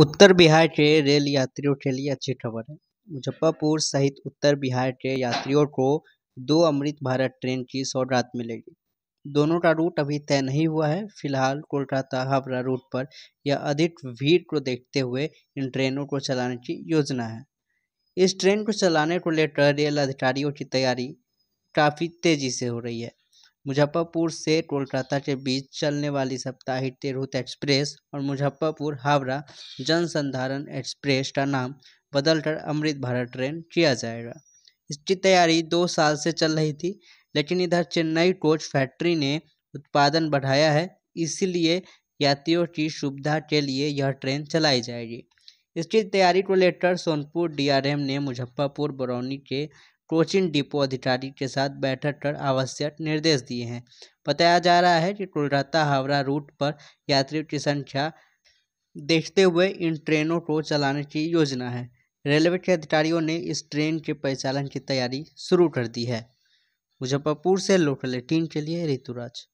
उत्तर बिहार के रेल यात्रियों के लिए अच्छी खबर है मुजफ्फरपुर सहित उत्तर बिहार के यात्रियों को दो अमृत भारत ट्रेन की सौगात मिलेगी दोनों का रूट अभी तय नहीं हुआ है फिलहाल कोलकाता हावड़ा रूट पर यह अधिक भीड़ को देखते हुए इन ट्रेनों को चलाने की योजना है इस ट्रेन को चलाने को लेकर रेल अधिकारियों की तैयारी काफ़ी तेज़ी से हो रही है मुजफ्फरपुर से कोलकाता के बीच चलने वाली साप्ताहिक तिरहुत एक्सप्रेस और मुजफ्फरपुर हावड़ा जनसंधारण एक्सप्रेस का नाम बदलकर अमृत भारत ट्रेन किया जाएगा इसकी तैयारी दो साल से चल रही थी लेकिन इधर चेन्नई कोच फैक्ट्री ने उत्पादन बढ़ाया है इसीलिए यात्रियों की सुविधा के लिए यह ट्रेन चलाई जाएगी इसकी तैयारी को लेकर सोनपुर डीआरएम ने मुजफ्फरपुर बरौनी के क्लोचिन डिपो अधिकारी के साथ बैठक कर आवश्यक निर्देश दिए हैं बताया जा रहा है कि कोलकाता हावड़ा रूट पर यात्रियों की संख्या देखते हुए इन ट्रेनों को चलाने की योजना है रेलवे के अधिकारियों ने इस ट्रेन के परिचालन की तैयारी शुरू कर दी है मुजफ्फरपुर से लोकल टीम के लिए ऋतुराज